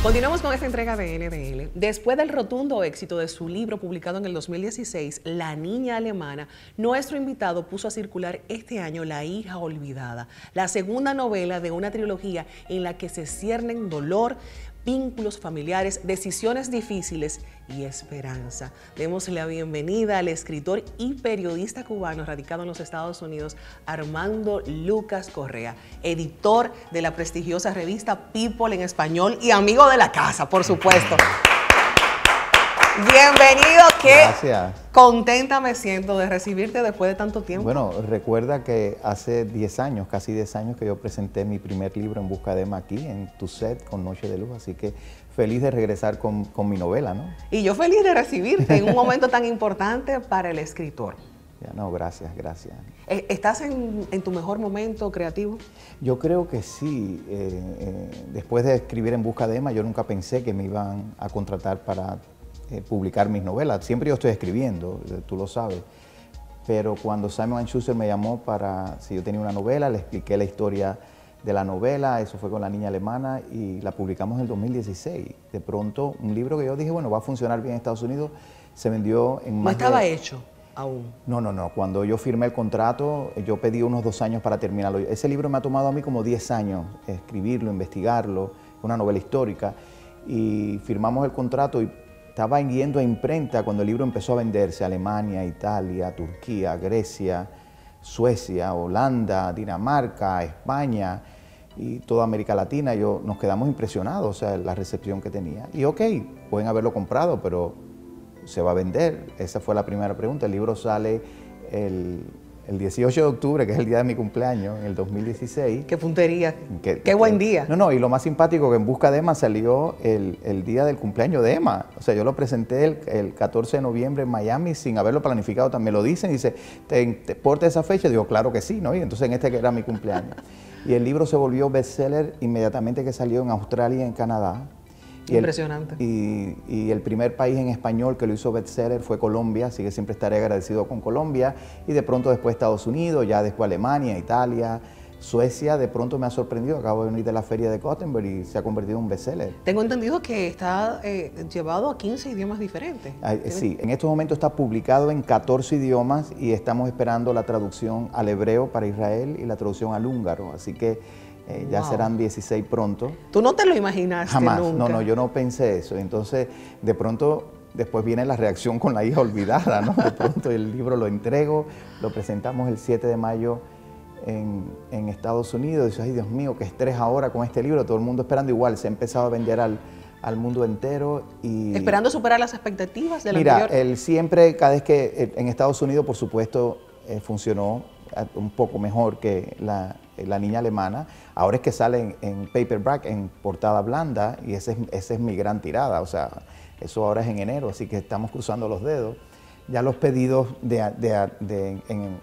Continuamos con esta entrega de NDL. Después del rotundo éxito de su libro publicado en el 2016, La Niña Alemana, nuestro invitado puso a circular este año La Hija Olvidada, la segunda novela de una trilogía en la que se ciernen dolor, vínculos familiares, decisiones difíciles y esperanza. Demos la bienvenida al escritor y periodista cubano radicado en los Estados Unidos, Armando Lucas Correa, editor de la prestigiosa revista People en español y amigo de la casa, por supuesto. Bienvenido, qué Gracias. contenta me siento de recibirte después de tanto tiempo. Bueno, recuerda que hace 10 años, casi 10 años que yo presenté mi primer libro en busca de Emma aquí, en tu set con Noche de Luz, así que feliz de regresar con, mi novela, ¿no? Y yo feliz de recibirte en un momento tan importante para el escritor. Ya, no, gracias, gracias. E, ¿Estás en, tu mejor momento creativo? Yo creo que sí. Eh, eh, después de escribir En Busca de Emma, yo nunca pensé que me iban a contratar para eh, publicar mis novelas. Siempre yo estoy escribiendo, eh, tú lo sabes. Pero cuando Simon Schuster me llamó para si yo tenía una novela, le expliqué la historia de la novela, eso fue con la niña alemana y la publicamos en el 2016. De pronto, un libro que yo dije, bueno, va a funcionar bien en Estados Unidos, se vendió en... No estaba hecho. Aún. No, no, no. Cuando yo firmé el contrato, eh, yo pedí unos dos años para terminarlo. Ese libro me ha tomado a mí como diez años escribirlo, investigarlo, una novela histórica. Y firmamos el contrato y estaba yendo a imprenta cuando el libro empezó a venderse, a Alemania, Italia, Turquía, Grecia, Suecia, Holanda, Dinamarca, España y toda América Latina, yo, nos quedamos impresionados, o sea, la recepción que tenía. Y ok, pueden haberlo comprado, pero se va a vender. Esa fue la primera pregunta. El libro sale el el 18 de octubre, que es el día de mi cumpleaños, en el 2016. ¡Qué puntería! ¡Qué buen día! No, no, y lo más simpático, que en Busca de Emma salió el, día del cumpleaños de Emma. O sea, yo lo presenté el, 14 de noviembre en Miami sin haberlo planificado. También lo dicen, y dice, ¿te, importa esa fecha? digo, claro que sí, ¿no? Y entonces en este que era mi cumpleaños. y el libro se volvió bestseller inmediatamente que salió en Australia y en Canadá. Impresionante. y, el primer país en español que lo hizo bestseller fue Colombia, así que siempre estaré agradecido con Colombia. Y de pronto después Estados Unidos, ya después Alemania, Italia. Suecia de pronto me ha sorprendido, acabo de venir de la feria de Gothenburg y se ha convertido en un bestseller. Tengo entendido que está eh, llevado a 15 idiomas diferentes. sí, en estos momentos está publicado en 14 idiomas y estamos esperando la traducción al hebreo para Israel y la traducción al húngaro, así que eh, ya serán 16 pronto. ¿Tú no te lo imaginaste Jamás. No, no, yo no pensé eso. Entonces, de pronto, después viene la reacción con la hija olvidada, ¿no? De pronto el libro lo entrego, lo presentamos el 7 de mayo en, Estados Unidos. Dice, ay, Dios mío, qué estrés ahora con este libro. Todo el mundo esperando igual. Se ha empezado a vender al, mundo entero y... Esperando superar las expectativas de la Mira, él siempre, cada vez que eh, en Estados Unidos, por supuesto, eh, funcionó un poco mejor que la, la niña alemana. Ahora es que sale en, paperback, en portada blanda, y esa es, es mi gran tirada. O sea, eso ahora es en enero, así que estamos cruzando los dedos. Ya los pedidos de, de, en,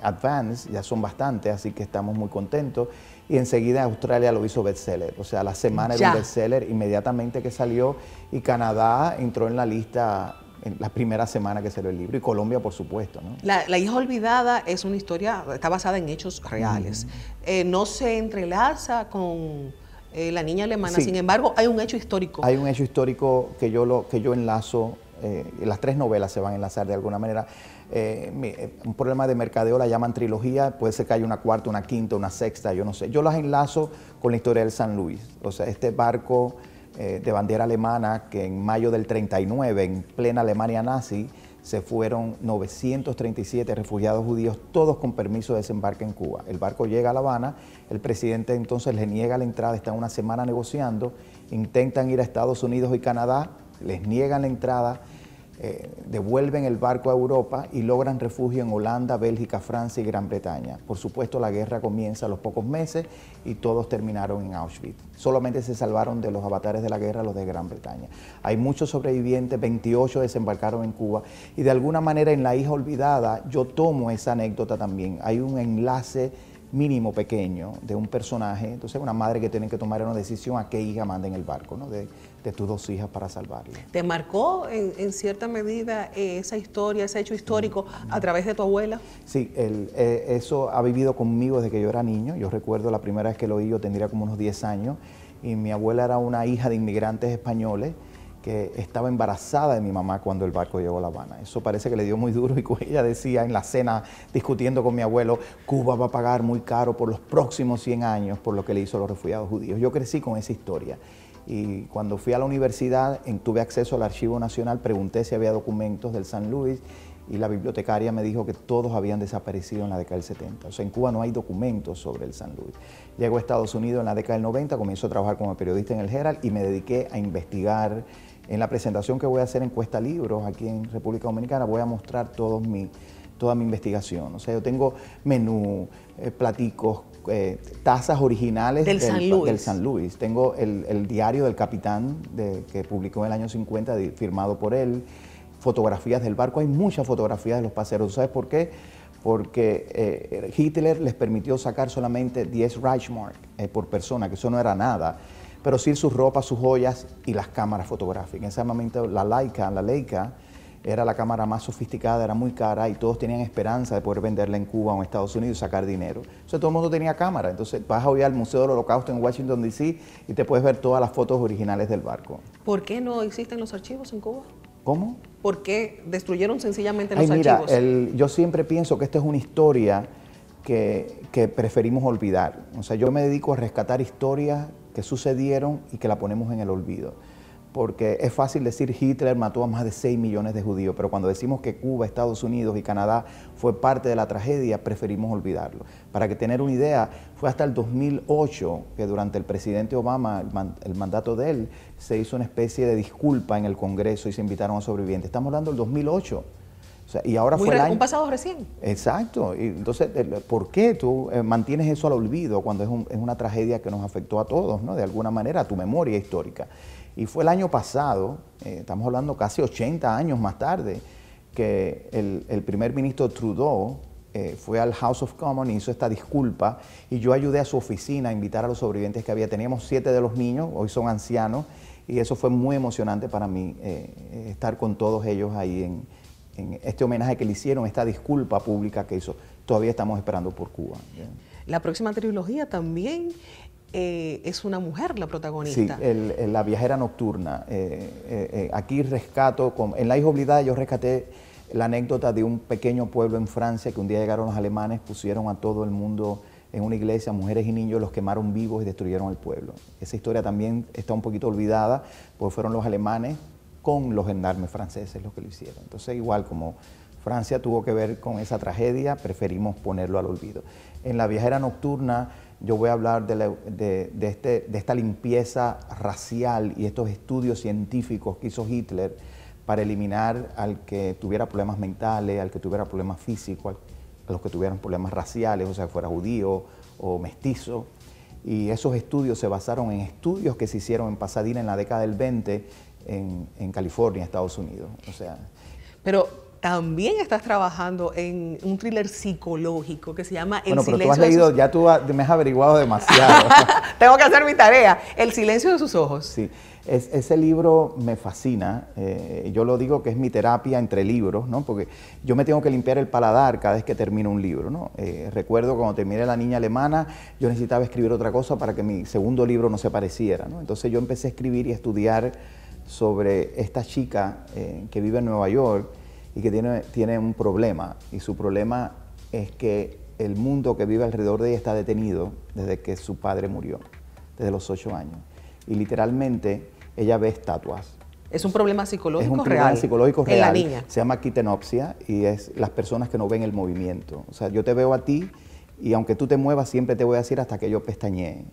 advance ya son bastantes, así que estamos muy contentos. Y enseguida Australia lo hizo bestseller, o sea, la semana de bestseller inmediatamente que salió y Canadá entró en la lista en la primera semana que salió el libro, y Colombia, por supuesto. La, hija olvidada es una historia, está basada en hechos reales. Eh, no se entrelaza con eh, la niña alemana, sin embargo, hay un hecho histórico. Hay un hecho histórico que yo, lo, que yo enlazo, eh, las tres novelas se van a enlazar de alguna manera. un problema de mercadeo la llaman trilogía, puede ser que haya una cuarta, una quinta, una sexta, yo no sé. Yo las enlazo con la historia del San Luis, o sea, este barco... Eh, de bandera alemana que en mayo del 39, en plena Alemania nazi, se fueron 937 refugiados judíos, todos con permiso de desembarque en Cuba. El barco llega a La Habana, el presidente entonces le niega la entrada, están una semana negociando, intentan ir a Estados Unidos y Canadá, les niegan la entrada, eh, devuelven el barco a Europa y logran refugio en Holanda, Bélgica, Francia y Gran Bretaña. Por supuesto, la guerra comienza a los pocos meses y todos terminaron en Auschwitz. Solamente se salvaron de los avatares de la guerra los de Gran Bretaña. Hay muchos sobrevivientes, 28 desembarcaron en Cuba y de alguna manera en La hija olvidada yo tomo esa anécdota también. Hay un enlace mínimo pequeño de un personaje, entonces una madre que tiene que tomar una decisión a qué hija manda en el barco, ¿no? De, tus dos hijas para salvarle. ¿Te marcó en, cierta medida eh, esa historia, ese hecho histórico a través de tu abuela? Sí, eh, eso ha vivido conmigo desde que yo era niño. Yo recuerdo la primera vez que lo oí, yo tendría como unos 10 años, y mi abuela era una hija de inmigrantes españoles que estaba embarazada de mi mamá cuando el barco llegó a La Habana. Eso parece que le dio muy duro y ella decía en la cena, discutiendo con mi abuelo, Cuba va a pagar muy caro por los próximos 100 años por lo que le hizo a los refugiados judíos. Yo crecí con esa historia. Y cuando fui a la universidad, tuve acceso al Archivo Nacional, pregunté si había documentos del San Luis y la bibliotecaria me dijo que todos habían desaparecido en la década del 70. O sea, en Cuba no hay documentos sobre el San Luis. Llego a Estados Unidos en la década del 90, comienzo a trabajar como periodista en el Herald y me dediqué a investigar en la presentación que voy a hacer en Cuesta Libros aquí en República Dominicana voy a mostrar toda mi investigación. O sea, yo tengo menú, eh, platicos, eh, tazas originales del, San Luis. Tengo el, diario del capitán que publicó en el año 50, firmado por él. Fotografías del barco. Hay muchas fotografías de los paseros. ¿Sabes por qué? Porque eh, Hitler les permitió sacar solamente 10 Reichsmark por persona, que eso no era nada pero sí sus ropas, sus joyas y las cámaras fotográficas. En ese momento la Leica, la Leica era la cámara más sofisticada, era muy cara y todos tenían esperanza de poder venderla en Cuba o en Estados Unidos y sacar dinero. Entonces todo el mundo tenía cámara. Entonces vas a hoy al Museo del Holocausto en Washington, D.C. y te puedes ver todas las fotos originales del barco. ¿Por qué no existen los archivos en Cuba? ¿Cómo? ¿Por qué destruyeron sencillamente los archivos? yo siempre pienso que esta es una historia que, que preferimos olvidar. O sea, yo me dedico a rescatar historias que sucedieron y que la ponemos en el olvido. Porque es fácil decir Hitler mató a más de 6 millones de judíos, pero cuando decimos que Cuba, Estados Unidos y Canadá fue parte de la tragedia, preferimos olvidarlo. Para que tener una idea, fue hasta el 2008 que durante el presidente Obama, el, el mandato de él, se hizo una especie de disculpa en el Congreso y se invitaron a sobrevivientes. Estamos hablando del 2008 y ahora fue año. Un pasado recién. Exacto. entonces, eh, ¿por qué tú eh, mantienes eso al olvido cuando es, una tragedia que nos afectó a todos, ¿no? de alguna manera, a tu memoria histórica? Y fue el año pasado, eh, estamos hablando casi 80 años más tarde, que el, primer ministro Trudeau fue al House of Commons, hizo esta disculpa y yo ayudé a su oficina a invitar a los sobrevivientes que había. Teníamos siete de los niños, hoy son ancianos, y eso fue muy emocionante para mí, estar con todos ellos ahí en, en este homenaje que le hicieron, esta disculpa pública que hizo. Todavía estamos esperando por Cuba. La próxima trilogía también eh, es una mujer la protagonista. Sí, la viajera nocturna. Eh, eh, aquí rescato, en La hija obligada yo rescaté la anécdota de un pequeño pueblo en Francia que un día llegaron los alemanes, pusieron a todo el mundo en una iglesia, mujeres y niños los quemaron vivos y destruyeron el pueblo. Esa historia también está un poquito olvidada, porque fueron los alemanes, con los gendarmes franceses los que lo hicieron. Entonces, igual como Francia tuvo que ver con esa tragedia, preferimos ponerlo al olvido. En la viajera nocturna yo voy a hablar de, este, de esta limpieza racial y estos estudios científicos que hizo Hitler para eliminar al que tuviera problemas mentales, al que tuviera problemas físicos, a los que tuvieran problemas raciales, o sea, fuera judío o mestizo. Y esos estudios se basaron en estudios que se hicieron en Pasadena en la década del 20 en, California, Estados Unidos. O sea, pero también estás trabajando en un thriller psicológico que se llama El bueno, pero silencio tú has leído, de sus... ya tú me has averiguado demasiado. Tengo que hacer mi tarea. El silencio de sus ojos. Sí, ese libro me fascina. Eh, yo lo digo que es mi terapia entre libros, ¿no? Porque yo me tengo que limpiar el paladar cada vez que termino un libro, ¿no? Eh, recuerdo cuando terminé La Niña Alemana, yo necesitaba escribir otra cosa para que mi segundo libro no se pareciera, ¿no? Entonces yo empecé a escribir y a estudiar sobre esta chica eh, que vive en Nueva York y que tiene, tiene un problema. Y su problema es que el mundo que vive alrededor de ella está detenido desde que su padre murió, desde los ocho años. Y literalmente ella ve estatuas. Es un problema psicológico real. Es un problema psicológico real. la niña. Se llama quitenopsia y es las personas que no ven el movimiento. O sea, yo te veo a ti y aunque tú te muevas, siempre te voy a decir hasta que yo pestañee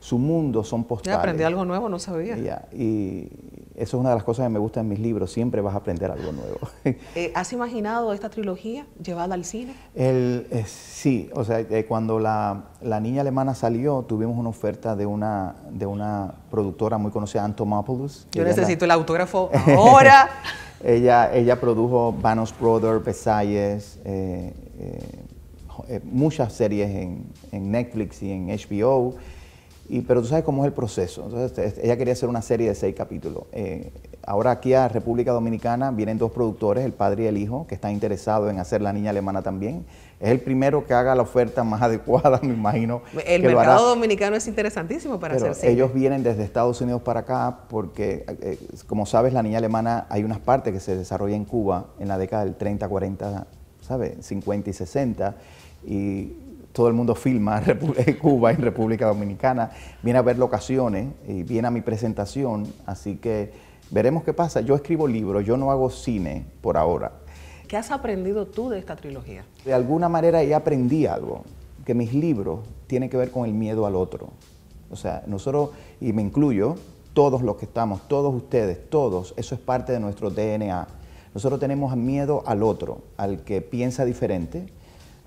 su mundo son postales. Ya aprendí algo nuevo, no sabía. Ya, y eso es una de las cosas que me gusta en mis libros, siempre vas a aprender algo nuevo. Eh, ¿Has imaginado esta trilogía llevada al cine? El, eh, sí, o sea, eh, cuando la, la, niña alemana salió, tuvimos una oferta de una, de una productora muy conocida, Antomopoulos. Yo necesito el autógrafo ahora. ella, ella produjo Vanos Brother, eh, eh, muchas series en, Netflix y en HBO, y, pero tú sabes cómo es el proceso. Entonces, ella quería hacer una serie de seis capítulos. Eh, ahora aquí a República Dominicana vienen dos productores, el padre y el hijo, que están interesados en hacer la niña alemana también. Es el primero que haga la oferta más adecuada, me imagino. El mercado dominicano es interesantísimo para hacer hacer Ellos vienen desde Estados Unidos para acá porque, eh, como sabes, la niña alemana hay unas partes que se desarrolla en Cuba en la década del 30, 40, ¿sabes? 50 y 60 y todo el mundo filma en Cuba, en República Dominicana, viene a ver locaciones y viene a mi presentación, así que veremos qué pasa. Yo escribo libros, yo no hago cine por ahora. ¿Qué has aprendido tú de esta trilogía? De alguna manera ya aprendí algo, que mis libros tienen que ver con el miedo al otro. O sea, nosotros, y me incluyo, todos los que estamos, todos ustedes, todos, eso es parte de nuestro DNA. Nosotros tenemos miedo al otro, al que piensa diferente,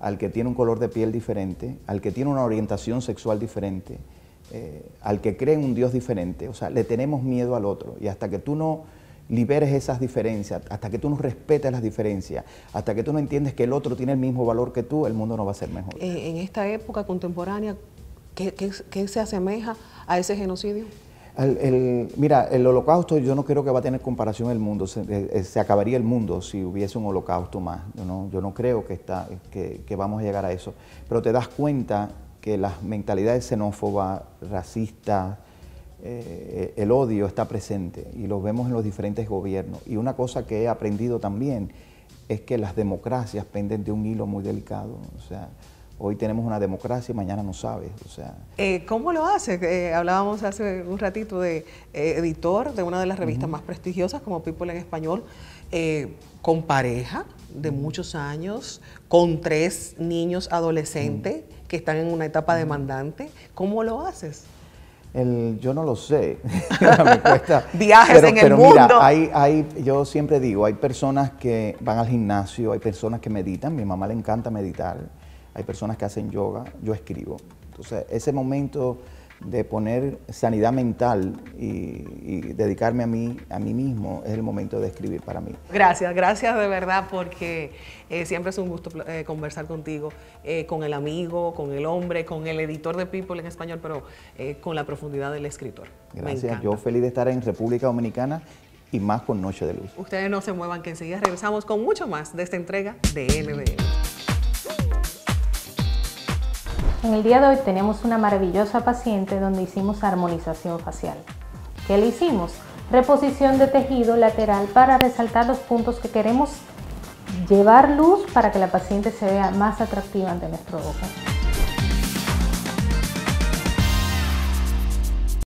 al que tiene un color de piel diferente, al que tiene una orientación sexual diferente, eh, al que cree en un Dios diferente. O sea, le tenemos miedo al otro. Y hasta que tú no liberes esas diferencias, hasta que tú no respetes las diferencias, hasta que tú no entiendes que el otro tiene el mismo valor que tú, el mundo no va a ser mejor. En esta época contemporánea, qué se asemeja a ese genocidio? El, mira, el holocausto yo no creo que va a tener comparación el mundo. Eh, eh, se, acabaría el mundo si hubiese un holocausto más. Yo no, yo no creo que, está, que, vamos a llegar a eso. Pero te das cuenta que las mentalidades xenófobas, racistas, eh, el odio está presente y lo vemos en los diferentes gobiernos. Y una cosa que he aprendido también es que las democracias penden de un hilo muy delicado. O sea, Hoy tenemos una democracia y mañana no sabes. O sea. Eh, ¿Cómo lo haces? Eh, hablábamos hace un ratito de eh, editor de una de las revistas más prestigiosas como People en Español, con pareja de muchos años, con tres niños adolescentes que están en una etapa demandante. ¿Cómo lo haces? yo no lo sé. Viajes en el mundo. Mira, hay, hay, yo siempre digo, hay personas que van al gimnasio, hay personas que meditan. Mi mamá le encanta meditar hay personas que hacen yoga, yo escribo. Entonces, ese momento de poner sanidad mental y, dedicarme a mí, a mí mismo, es el momento de escribir para mí. Gracias, gracias de verdad porque eh, siempre es un gusto eh, conversar contigo, eh, con el amigo, con el hombre, con el editor de People en español, pero con la profundidad del escritor. Gracias, yo feliz de estar en República Dominicana y más con Noche de Luz. Ustedes no se muevan que enseguida regresamos con mucho más de esta entrega de NBN. En el día de hoy tenemos una maravillosa paciente donde hicimos armonización facial. ¿Qué le hicimos? Reposición de tejido lateral para resaltar los puntos que queremos llevar luz para que la paciente se vea más atractiva ante nuestro ojo.